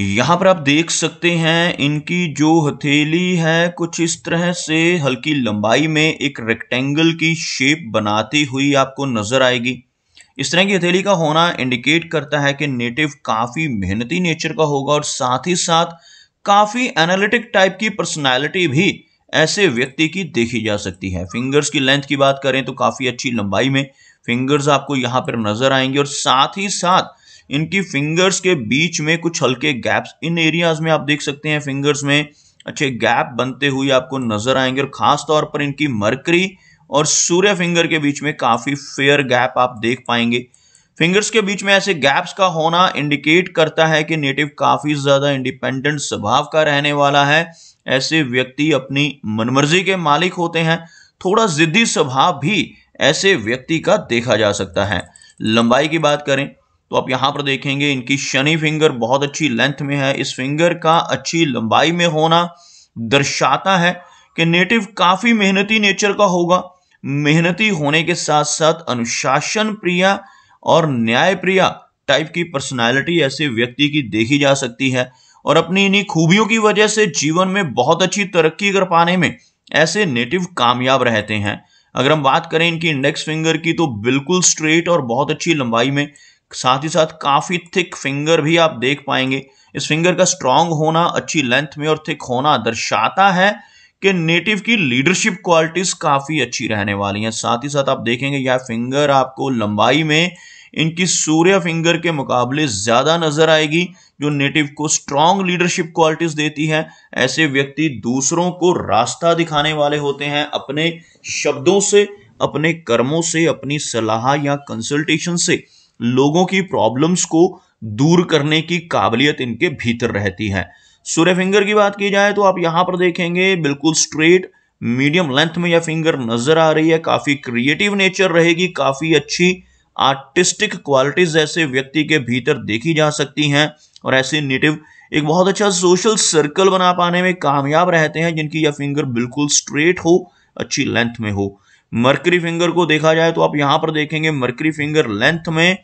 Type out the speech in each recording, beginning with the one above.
यहां पर आप देख सकते हैं इनकी जो हथेली है कुछ इस तरह से हल्की लंबाई में एक रेक्टेंगल की शेप बनाती हुई आपको नजर आएगी इस तरह की हथेली का होना इंडिकेट करता है कि नेटिव काफी मेहनती नेचर का होगा और साथ ही साथ काफी एनालिटिक टाइप की पर्सनैलिटी भी ऐसे व्यक्ति की देखी जा सकती है फिंगर्स की लेंथ की बात करें तो काफी अच्छी लंबाई में फिंगर्स आपको यहां पर नजर आएंगे और साथ ही साथ इनकी फिंगर्स के बीच में कुछ हल्के गैप्स इन एरियाज में आप देख सकते हैं फिंगर्स में अच्छे गैप बनते हुए आपको नजर आएंगे और खास तौर पर इनकी मरकरी और सूर्य फिंगर के बीच में काफी फेयर गैप आप देख पाएंगे फिंगर्स के बीच में ऐसे गैप्स का होना इंडिकेट करता है कि नेटिव काफी ज्यादा इंडिपेंडेंट स्वभाव का रहने वाला है ऐसे व्यक्ति अपनी मनमर्जी के मालिक होते हैं थोड़ा जिद्दी स्वभाव भी ऐसे व्यक्ति का देखा जा सकता है लंबाई की बात करें तो आप यहां पर देखेंगे इनकी शनि फिंगर बहुत अच्छी लेंथ में है इस फिंगर का अच्छी लंबाई में होना दर्शाता है कि नेटिव काफ़ी मेहनती नेचर का होगा मेहनती होने के साथ साथ अनुशासन प्रिया और न्याय प्रिया टाइप की पर्सनालिटी ऐसे व्यक्ति की देखी जा सकती है और अपनी इन्हीं खूबियों की वजह से जीवन में बहुत अच्छी तरक्की कर पाने में ऐसे नेटिव कामयाब रहते हैं अगर हम बात करें इनकी इंडेक्स फिंगर की तो बिल्कुल स्ट्रेट और बहुत अच्छी लंबाई में साथ ही साथ काफ़ी थिक फिंगर भी आप देख पाएंगे इस फिंगर का स्ट्रांग होना अच्छी लेंथ में और थिक होना दर्शाता है कि नेटिव की लीडरशिप क्वालिटीज काफ़ी अच्छी रहने वाली हैं साथ ही साथ आप देखेंगे यह फिंगर आपको लंबाई में इनकी सूर्य फिंगर के मुकाबले ज़्यादा नज़र आएगी जो नेटिव को स्ट्रांग लीडरशिप क्वालिटीज़ देती है ऐसे व्यक्ति दूसरों को रास्ता दिखाने वाले होते हैं अपने शब्दों से अपने कर्मों से अपनी सलाह या कंसल्टेशन से लोगों की प्रॉब्लम्स को दूर करने की काबिलियत इनके भीतर रहती है सूर्य फिंगर की बात की जाए तो आप यहां पर देखेंगे बिल्कुल स्ट्रेट मीडियम लेंथ में यह फिंगर नजर आ रही है काफी क्रिएटिव नेचर रहेगी काफी अच्छी आर्टिस्टिक क्वालिटीज ऐसे व्यक्ति के भीतर देखी जा सकती हैं और ऐसे नेटिव एक बहुत अच्छा सोशल सर्कल बना पाने में कामयाब रहते हैं जिनकी यह फिंगर बिल्कुल स्ट्रेट हो अच्छी लेंथ में हो मर्करी फिंगर को देखा जाए तो आप यहां पर देखेंगे मर्करी फिंगर लेंथ में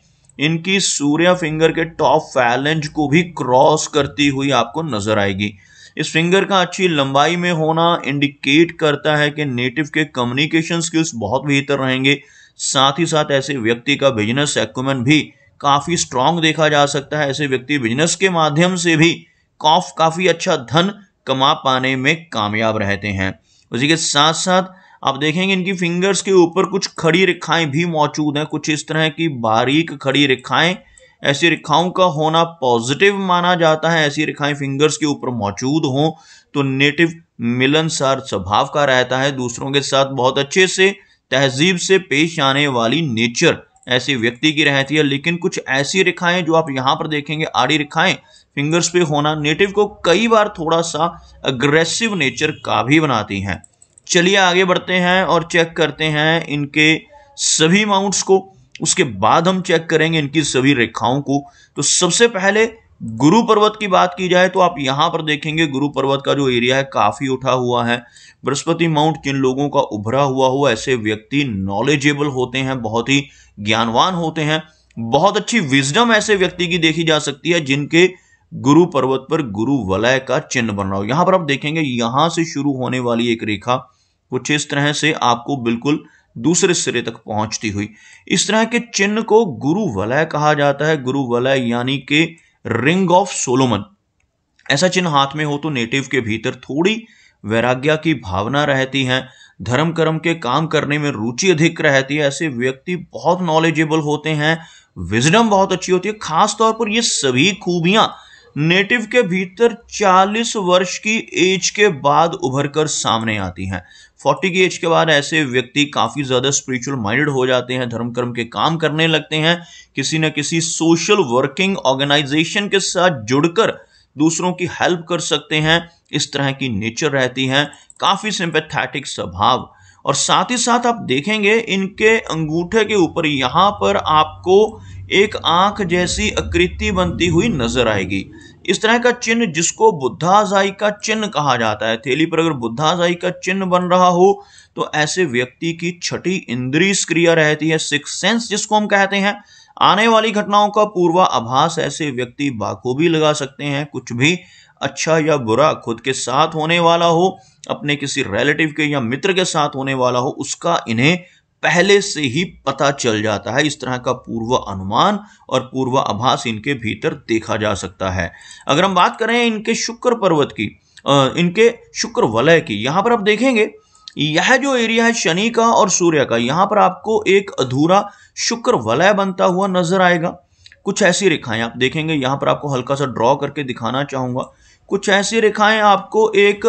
इनकी सूर्य फिंगर के टॉप फैलेंज को भी क्रॉस करती हुई आपको नजर आएगी इस फिंगर का अच्छी लंबाई में होना इंडिकेट करता है कि नेटिव के कम्युनिकेशन स्किल्स बहुत बेहतर रहेंगे साथ ही साथ ऐसे व्यक्ति का बिजनेस एक्मेंट भी काफ़ी स्ट्रांग देखा जा सकता है ऐसे व्यक्ति बिजनेस के माध्यम से भी काफ काफ़ी अच्छा धन कमा पाने में कामयाब रहते हैं उसी के साथ साथ आप देखेंगे इनकी फिंगर्स के ऊपर कुछ खड़ी रेखाएं भी मौजूद हैं कुछ इस तरह की बारीक खड़ी रेखाएं ऐसी रेखाओं का होना पॉजिटिव माना जाता है ऐसी रेखाएं फिंगर्स के ऊपर मौजूद हों तो नेटिव मिलनसार स्वभाव का रहता है दूसरों के साथ बहुत अच्छे से तहजीब से पेश आने वाली नेचर ऐसे व्यक्ति की रहती है लेकिन कुछ ऐसी रेखाएं जो आप यहाँ पर देखेंगे आड़ी रेखाएं फिंगर्स पे होना नेटिव को कई बार थोड़ा सा अग्रेसिव नेचर का भी बनाती हैं चलिए आगे बढ़ते हैं और चेक करते हैं इनके सभी माउंट्स को उसके बाद हम चेक करेंगे इनकी सभी रेखाओं को तो सबसे पहले गुरु पर्वत की बात की जाए तो आप यहां पर देखेंगे गुरु पर्वत का जो एरिया है काफी उठा हुआ है बृहस्पति माउंट जिन लोगों का उभरा हुआ हो ऐसे व्यक्ति नॉलेजेबल होते हैं बहुत ही ज्ञानवान होते हैं बहुत अच्छी विजडम ऐसे व्यक्ति की देखी जा सकती है जिनके गुरु पर्वत पर गुरु वलय का चिन्ह बन रहा हो यहां पर आप देखेंगे यहां से शुरू होने वाली एक रेखा कुछ इस तरह से आपको बिल्कुल दूसरे सिरे तक पहुंचती हुई इस तरह के चिन्ह को गुरु वलय कहा जाता है गुरु वलय यानी के रिंग ऑफ सोलोमन ऐसा चिन्ह हाथ में हो तो नेटिव के भीतर थोड़ी वैराग्य की भावना रहती है धर्म कर्म के काम करने में रुचि अधिक रहती है ऐसे व्यक्ति बहुत नॉलेजेबल होते हैं विजडम बहुत अच्छी होती है खासतौर पर ये सभी खूबियां नेटिव के भीतर 40 वर्ष की एज के बाद उभर कर सामने आती हैं 40 की एज के बाद ऐसे व्यक्ति काफी ज्यादा स्पिरिचुअल माइंडेड हो जाते हैं धर्म कर्म के काम करने लगते हैं किसी न किसी सोशल वर्किंग ऑर्गेनाइजेशन के साथ जुड़कर दूसरों की हेल्प कर सकते हैं इस तरह की नेचर रहती है काफी सिंपैथेटिक स्वभाव और साथ ही साथ आप देखेंगे इनके अंगूठे के ऊपर यहाँ पर आपको एक आंख जैसी आकृति बनती हुई नजर आएगी इस तरह का चिन्ह जिसको बुद्धाजाई का चिन्ह कहा जाता है थैली पर अगर बुद्धाजाई का चिन्ह बन रहा हो तो ऐसे व्यक्ति की छठी इंद्री सक्रिय रहती है सिक्स सेंस जिसको हम कहते हैं आने वाली घटनाओं का पूर्वा आभास ऐसे व्यक्ति बाखूबी लगा सकते हैं कुछ भी अच्छा या बुरा खुद के साथ होने वाला हो अपने किसी रिलेटिव के या मित्र के साथ होने वाला हो उसका इन्हें पहले से ही पता चल जाता है इस तरह का पूर्व अनुमान और आभास इनके भीतर देखा जा सकता है अगर हम बात करें इनके शुक्र पर्वत की इनके शुक्र वलय की यहाँ पर आप देखेंगे यह जो एरिया है शनि का और सूर्य का यहाँ पर आपको एक अधूरा शुक्र वलय बनता हुआ नजर आएगा कुछ ऐसी रेखाएं आप देखेंगे यहाँ पर आपको हल्का सा ड्रॉ करके दिखाना चाहूंगा कुछ ऐसी रेखाएं आपको एक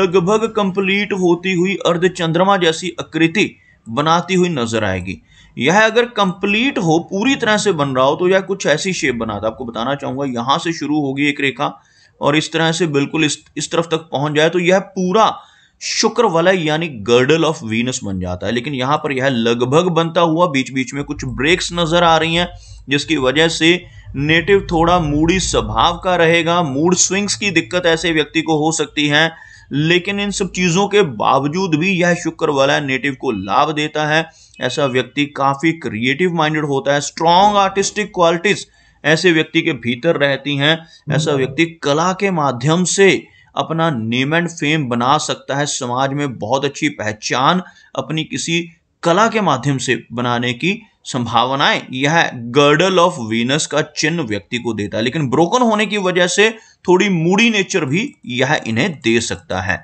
लगभग कंप्लीट होती हुई अर्ध चंद्रमा जैसी आकृति बनाती हुई नजर आएगी यह अगर कंप्लीट हो पूरी तरह से बन रहा हो तो यह कुछ ऐसी शेप बनाता आपको बताना चाहूंगा यहां से शुरू होगी एक रेखा और इस तरह से बिल्कुल इस इस तरफ तक पहुंच जाए तो यह पूरा शुक्र वलय यानी गर्डल ऑफ वीनस बन जाता है लेकिन यहां पर यह लगभग बनता हुआ बीच बीच में कुछ ब्रेक्स नजर आ रही हैं जिसकी वजह से नेटिव थोड़ा मूडी स्वभाव का रहेगा मूड स्विंग्स की दिक्कत ऐसे व्यक्ति को हो सकती है लेकिन इन सब चीज़ों के बावजूद भी यह शुक्र वाला नेटिव को लाभ देता है ऐसा व्यक्ति काफ़ी क्रिएटिव माइंडेड होता है स्ट्रॉन्ग आर्टिस्टिक क्वालिटीज ऐसे व्यक्ति के भीतर रहती हैं ऐसा व्यक्ति कला के माध्यम से अपना नेम एंड फेम बना सकता है समाज में बहुत अच्छी पहचान अपनी किसी कला के माध्यम से बनाने की संभावनाएं यह गर्डल ऑफ वीनस का चिन्ह व्यक्ति को देता है लेकिन ब्रोकन होने की वजह से थोड़ी मूडी नेचर भी यह इन्हें दे सकता है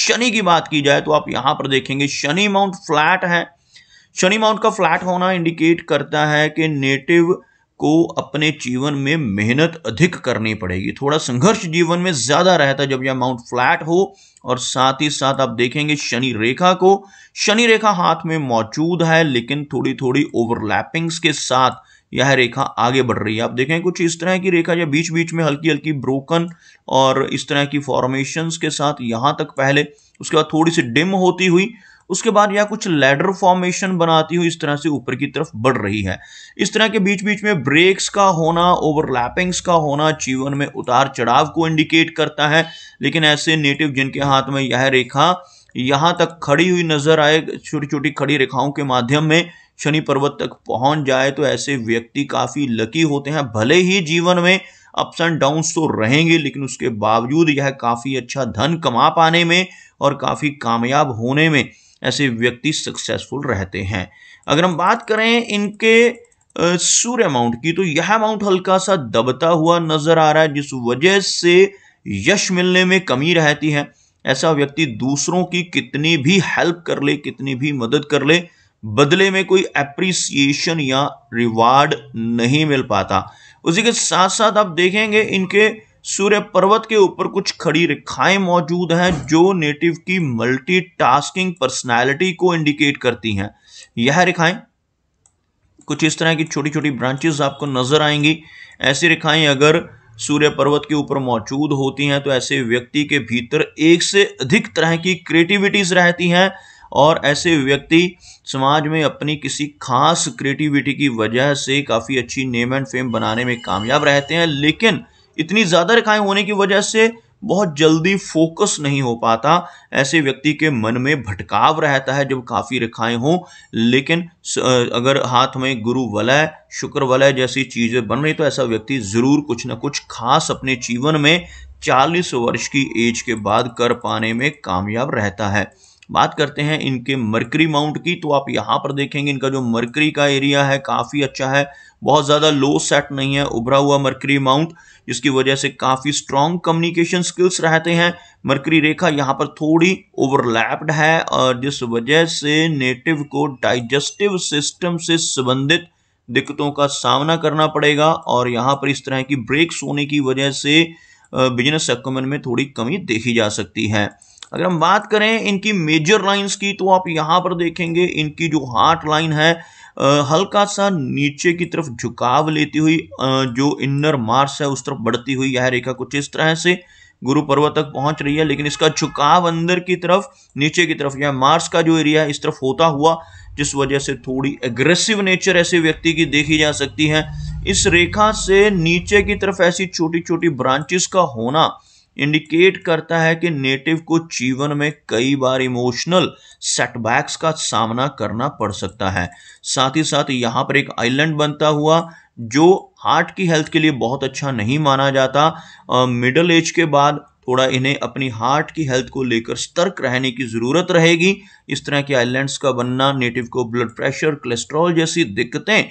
शनि की बात की जाए तो आप यहां पर देखेंगे शनि माउंट फ्लैट है शनि माउंट का फ्लैट होना इंडिकेट करता है कि नेटिव को अपने जीवन में मेहनत अधिक करनी पड़ेगी थोड़ा संघर्ष जीवन में ज़्यादा रहता है जब यह माउंट फ्लैट हो और साथ ही साथ आप देखेंगे शनि रेखा को शनि रेखा हाथ में मौजूद है लेकिन थोड़ी थोड़ी ओवरलैपिंग्स के साथ यह रेखा आगे बढ़ रही है आप देखें कुछ इस तरह की रेखा या बीच बीच में हल्की हल्की ब्रोकन और इस तरह की फॉर्मेशंस के साथ यहाँ तक पहले उसके बाद थोड़ी सी डिम होती हुई उसके बाद यह कुछ लेडर फॉर्मेशन बनाती हुई इस तरह से ऊपर की तरफ बढ़ रही है इस तरह के बीच बीच में ब्रेक्स का होना ओवरलैपिंग्स का होना जीवन में उतार चढ़ाव को इंडिकेट करता है लेकिन ऐसे नेटिव जिनके हाथ में यह रेखा यहाँ तक खड़ी हुई नजर आए छोटी छोटी खड़ी रेखाओं के माध्यम में शनि पर्वत तक पहुंच जाए तो ऐसे व्यक्ति काफी लकी होते हैं भले ही जीवन में अप्स एंड डाउन्स तो रहेंगे लेकिन उसके बावजूद यह काफ़ी अच्छा धन कमा पाने में और काफ़ी कामयाब होने में ऐसे व्यक्ति सक्सेसफुल रहते हैं अगर हम बात करें इनके सूर्य अमाउंट की तो यह अमाउंट हल्का सा दबता हुआ नजर आ रहा है जिस वजह से यश मिलने में कमी रहती है ऐसा व्यक्ति दूसरों की कितनी भी हेल्प कर ले कितनी भी मदद कर ले बदले में कोई एप्रिसिएशन या रिवार्ड नहीं मिल पाता उसी के साथ साथ आप देखेंगे इनके सूर्य पर्वत के ऊपर कुछ खड़ी रेखाएं मौजूद हैं जो नेटिव की मल्टीटास्किंग पर्सनालिटी को इंडिकेट करती हैं यह रेखाएं कुछ इस तरह की छोटी छोटी ब्रांचेस आपको नजर आएंगी ऐसी रेखाएं अगर सूर्य पर्वत के ऊपर मौजूद होती हैं तो ऐसे व्यक्ति के भीतर एक से अधिक तरह की क्रिएटिविटीज रहती हैं और ऐसे व्यक्ति समाज में अपनी किसी खास क्रिएटिविटी की वजह से काफ़ी अच्छी नेम एंड फेम बनाने में कामयाब रहते हैं लेकिन इतनी ज़्यादा रेखाएं होने की वजह से बहुत जल्दी फोकस नहीं हो पाता ऐसे व्यक्ति के मन में भटकाव रहता है जब काफ़ी रेखाएं हों लेकिन अगर हाथ में गुरु वलय शुक्र वलय जैसी चीज़ें बन रही तो ऐसा व्यक्ति ज़रूर कुछ ना कुछ खास अपने जीवन में 40 वर्ष की एज के बाद कर पाने में कामयाब रहता है बात करते हैं इनके मरकरी माउंट की तो आप यहाँ पर देखेंगे इनका जो मरकरी का एरिया है काफ़ी अच्छा है बहुत ज़्यादा लो सेट नहीं है उभरा हुआ मरकरी माउंट जिसकी वजह से काफ़ी स्ट्रॉन्ग कम्युनिकेशन स्किल्स रहते हैं मरकरी रेखा यहाँ पर थोड़ी ओवरलैप्ड है और जिस वजह से नेटिव को डाइजेस्टिव सिस्टम से संबंधित दिक्कतों का सामना करना पड़ेगा और यहाँ पर इस तरह की ब्रेक्स होने की वजह से बिजनेस सेक्टर में थोड़ी कमी देखी जा सकती है अगर हम बात करें इनकी मेजर लाइंस की तो आप यहाँ पर देखेंगे इनकी जो हार्ट लाइन है हल्का सा नीचे की तरफ झुकाव लेती हुई जो इनर मार्स है उस तरफ बढ़ती हुई यह रेखा कुछ इस तरह से गुरु पर्वत तक पहुंच रही है लेकिन इसका झुकाव अंदर की तरफ नीचे की तरफ या मार्स का जो एरिया है इस तरफ होता हुआ जिस वजह से थोड़ी एग्रेसिव नेचर ऐसे व्यक्ति की देखी जा सकती है इस रेखा से नीचे की तरफ ऐसी छोटी छोटी ब्रांचेस का होना इंडिकेट करता है कि नेटिव को जीवन में कई बार इमोशनल सेटबैक्स का सामना करना पड़ सकता है साथ ही साथ यहाँ पर एक आइलैंड बनता हुआ जो हार्ट की हेल्थ के लिए बहुत अच्छा नहीं माना जाता मिडल एज के बाद थोड़ा इन्हें अपनी हार्ट की हेल्थ को लेकर सतर्क रहने की ज़रूरत रहेगी इस तरह के आइलैंड्स का बनना नेटिव को ब्लड प्रेशर कोलेस्ट्रॉल जैसी दिक्कतें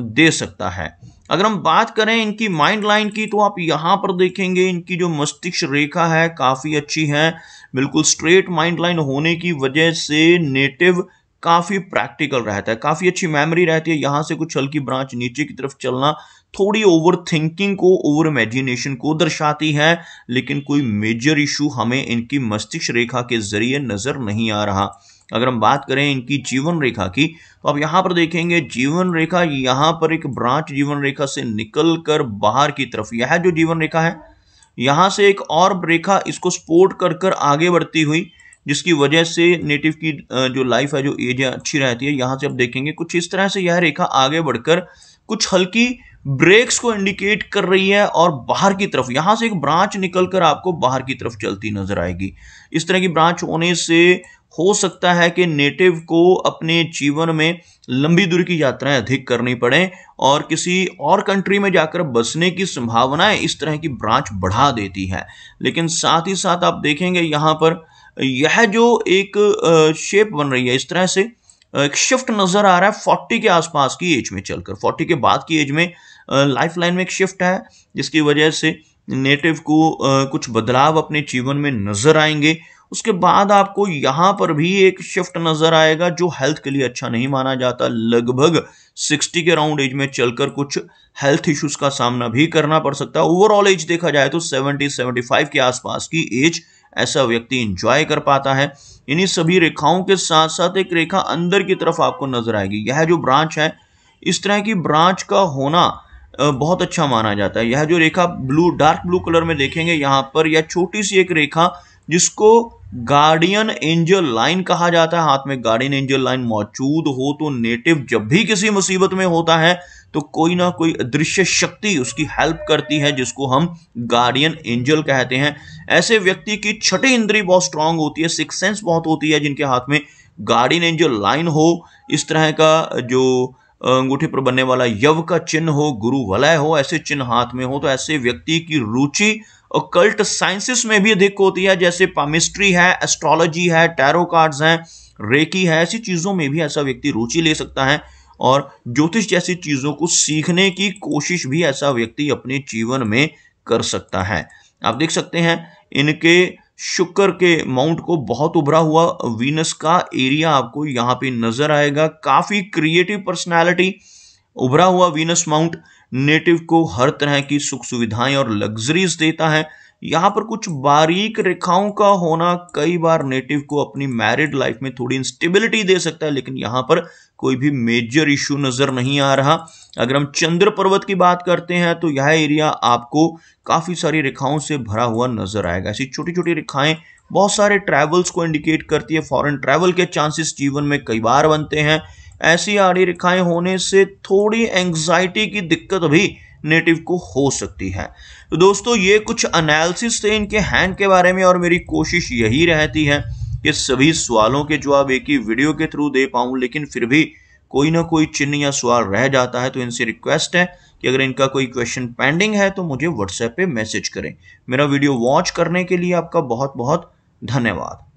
दे सकता है अगर हम बात करें इनकी माइंड लाइन की तो आप यहाँ पर देखेंगे इनकी जो मस्तिष्क रेखा है काफ़ी अच्छी है बिल्कुल स्ट्रेट माइंड लाइन होने की वजह से नेटिव काफ़ी प्रैक्टिकल रहता है काफ़ी अच्छी मेमोरी रहती है यहाँ से कुछ हल्की ब्रांच नीचे की तरफ चलना थोड़ी ओवर थिंकिंग को ओवर इमेजिनेशन को दर्शाती है लेकिन कोई मेजर इशू हमें इनकी मस्तिष्क रेखा के जरिए नज़र नहीं आ रहा अगर हम बात करें इनकी जीवन रेखा की तो आप यहाँ पर देखेंगे जीवन रेखा यहाँ पर एक ब्रांच जीवन रेखा से निकल कर बाहर की तरफ यह जो जीवन रेखा है यहाँ से एक और रेखा इसको स्पोर्ट कर कर आगे बढ़ती हुई जिसकी वजह से नेटिव की जो लाइफ है जो एज है अच्छी रहती है यहाँ से आप देखेंगे कुछ इस तरह से यह रेखा आगे बढ़कर कुछ हल्की ब्रेक्स को इंडिकेट कर रही है और बाहर की तरफ यहाँ से एक ब्रांच निकल कर आपको बाहर की तरफ चलती नजर आएगी इस तरह की ब्रांच होने से हो सकता है कि नेटिव को अपने जीवन में लंबी दूरी की यात्राएं अधिक करनी पड़े और किसी और कंट्री में जाकर बसने की संभावनाएं इस तरह की ब्रांच बढ़ा देती है लेकिन साथ ही साथ आप देखेंगे यहाँ पर यह जो एक शेप बन रही है इस तरह से एक शिफ्ट नज़र आ रहा है फोर्टी के आसपास की एज में चलकर फोर्टी के बाद की एज में लाइफ लाइन में एक शिफ्ट है जिसकी वजह से नेटिव को कुछ बदलाव अपने जीवन में नज़र आएंगे उसके बाद आपको यहां पर भी एक शिफ्ट नजर आएगा जो हेल्थ के लिए अच्छा नहीं माना जाता लगभग 60 के राउंड एज में चलकर कुछ हेल्थ इश्यूज का सामना भी करना पड़ सकता है ओवरऑल एज देखा जाए तो 70 75 के आसपास की एज ऐसा व्यक्ति इंजॉय कर पाता है इन्हीं सभी रेखाओं के साथ साथ एक रेखा अंदर की तरफ आपको नजर आएगी यह जो ब्रांच है इस तरह की ब्रांच का होना बहुत अच्छा माना जाता है यह जो रेखा ब्लू डार्क ब्लू कलर में देखेंगे यहाँ पर यह छोटी सी एक रेखा जिसको गार्डियन एंजल लाइन कहा जाता है हाथ में गार्डियन एंजल लाइन मौजूद हो तो नेटिव जब भी किसी मुसीबत में होता है तो कोई ना कोई अदृश्य शक्ति उसकी हेल्प करती है जिसको हम गार्डियन एंजल कहते हैं ऐसे व्यक्ति की छठी इंद्री बहुत स्ट्रांग होती है सिक्स सेंस बहुत होती है जिनके हाथ में गार्डियन एंजल लाइन हो इस तरह का जो अंगूठे पर बनने वाला यव का चिन्ह हो गुरु वलय हो ऐसे चिन्ह हाथ में हो तो ऐसे व्यक्ति की रुचि कल्ट साइंसेस में भी अधिक होती है जैसे पामिस्ट्री है एस्ट्रोलॉजी है टैरो कार्ड्स हैं रेकी है ऐसी चीज़ों में भी ऐसा व्यक्ति रुचि ले सकता है और ज्योतिष जैसी चीज़ों को सीखने की कोशिश भी ऐसा व्यक्ति अपने जीवन में कर सकता है आप देख सकते हैं इनके शुक्र के माउंट को बहुत उभरा हुआ वीनस का एरिया आपको यहाँ पे नजर आएगा काफी क्रिएटिव पर्सनालिटी उभरा हुआ वीनस माउंट नेटिव को हर तरह की सुख सुविधाएं और लग्जरीज देता है यहाँ पर कुछ बारीक रेखाओं का होना कई बार नेटिव को अपनी मैरिड लाइफ में थोड़ी इंस्टेबिलिटी दे सकता है लेकिन यहाँ पर कोई भी मेजर इश्यू नज़र नहीं आ रहा अगर हम चंद्र पर्वत की बात करते हैं तो यह एरिया आपको काफ़ी सारी रेखाओं से भरा हुआ नज़र आएगा ऐसी छोटी छोटी रेखाएं बहुत सारे ट्रैवल्स को इंडिकेट करती है फॉरेन ट्रैवल के चांसेस जीवन में कई बार बनते हैं ऐसी आड़ी रेखाएं होने से थोड़ी एंग्जाइटी की दिक्कत भी नेटिव को हो सकती है तो दोस्तों ये कुछ एनालिसिस थे इनके हैंड के बारे में और मेरी कोशिश यही रहती है कि सभी सवालों के जवाब एक ही वीडियो के थ्रू दे पाऊँ लेकिन फिर भी कोई ना कोई चिन्ह या सवाल रह जाता है तो इनसे रिक्वेस्ट है कि अगर इनका कोई क्वेश्चन पेंडिंग है तो मुझे व्हाट्सएप पे मैसेज करें मेरा वीडियो वॉच करने के लिए आपका बहुत बहुत धन्यवाद